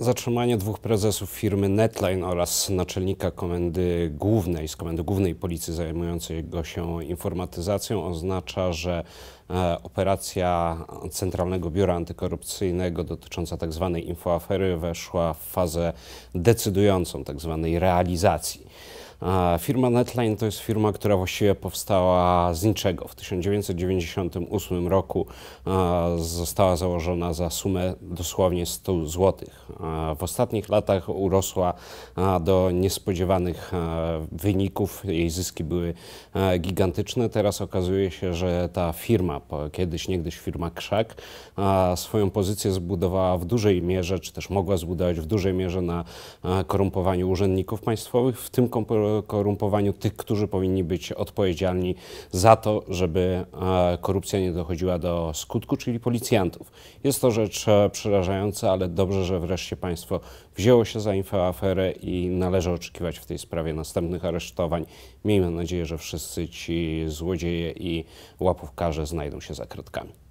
Zatrzymanie dwóch prezesów firmy Netline oraz naczelnika Komendy Głównej z Komendy Głównej Policji zajmującego się informatyzacją oznacza, że e, operacja Centralnego Biura Antykorupcyjnego dotycząca tzw. Tak infoafery weszła w fazę decydującą tzw. Tak realizacji. Firma Netline to jest firma, która właściwie powstała z niczego. W 1998 roku została założona za sumę dosłownie 100 zł. W ostatnich latach urosła do niespodziewanych wyników. Jej zyski były gigantyczne. Teraz okazuje się, że ta firma, kiedyś, niegdyś firma Krzak, swoją pozycję zbudowała w dużej mierze, czy też mogła zbudować w dużej mierze na korumpowaniu urzędników państwowych, w tym komponencie korumpowaniu tych, którzy powinni być odpowiedzialni za to, żeby e, korupcja nie dochodziła do skutku, czyli policjantów. Jest to rzecz e, przerażająca, ale dobrze, że wreszcie państwo wzięło się za infoaferę i należy oczekiwać w tej sprawie następnych aresztowań. Miejmy nadzieję, że wszyscy ci złodzieje i łapówkarze znajdą się za kratkami.